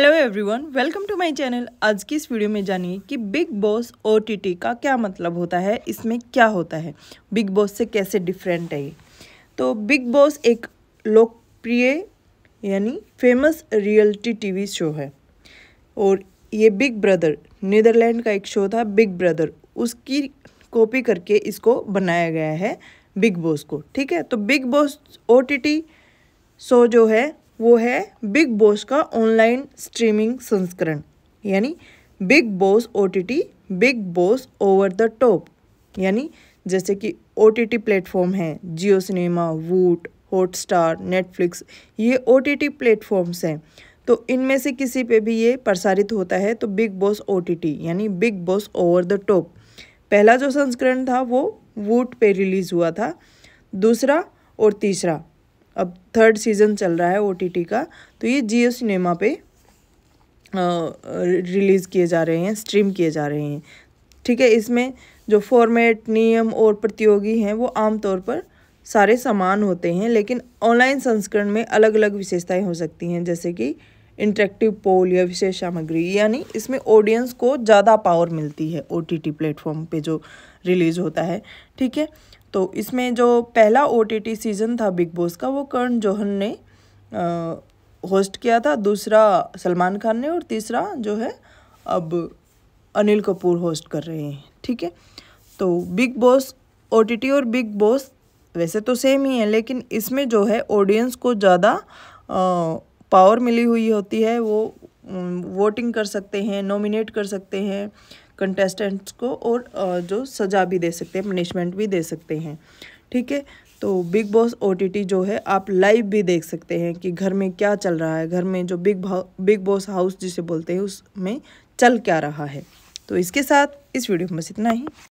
hello everyone welcome to my channel आज की इस वीडियो में जानिए कि बिग बॉस ओ का क्या मतलब होता है इसमें क्या होता है बिग बॉस से कैसे डिफरेंट है ये तो बिग बॉस एक लोकप्रिय यानी फेमस रियलिटी टीवी शो है और ये बिग ब्रदर नीदरलैंड का एक शो था बिग ब्रदर उसकी कॉपी करके इसको बनाया गया है बिग बॉस को ठीक है तो बिग बॉस ओ शो जो है वो है बिग बॉस का ऑनलाइन स्ट्रीमिंग संस्करण यानी Bigg Boss O Bigg Boss over the top यानी जैसे कि ओ टी टी प्लेटफॉर्म है Jio Cinema Voot Hotstar Netflix ये ओ टी टी प्लेटफॉर्म्स हैं तो इनमें से किसी पे भी ये प्रसारित होता है तो Bigg Boss O T T यानी Bigg Boss over the top पहला जो संस्करण था वो वूट पे रिलीज़ हुआ था दूसरा और तीसरा अब थर्ड सीज़न चल रहा है ओ का तो ये जियो सिनेमा पे रिलीज़ किए जा रहे हैं स्ट्रीम किए जा रहे हैं ठीक है इसमें जो फॉर्मेट नियम और प्रतियोगी हैं वो आमतौर पर सारे समान होते हैं लेकिन ऑनलाइन संस्करण में अलग अलग विशेषताएं हो सकती हैं जैसे कि इंटरेक्टिव पोल या विशेष सामग्री यानी इसमें ऑडियंस को ज़्यादा पावर मिलती है ओ टी प्लेटफॉर्म पर जो रिलीज़ होता है ठीक है तो इसमें जो पहला ओ सीज़न था बिग बॉस का वो कर्ण जौहर ने होस्ट किया था दूसरा सलमान खान ने और तीसरा जो है अब अनिल कपूर होस्ट कर रहे हैं ठीक है तो बिग बॉस ओ और बिग बॉस वैसे तो सेम ही है लेकिन इसमें जो है ऑडियंस को ज़्यादा पावर मिली हुई होती है वो वोटिंग कर सकते हैं नॉमिनेट कर सकते हैं कंटेस्टेंट्स को और जो सज़ा भी दे सकते हैं पनिशमेंट भी दे सकते हैं ठीक है तो बिग बॉस ओ जो है आप लाइव भी देख सकते हैं कि घर में क्या चल रहा है घर में जो बिग बिग बॉस हाउस जिसे बोलते हैं उसमें चल क्या रहा है तो इसके साथ इस वीडियो में बस इतना ही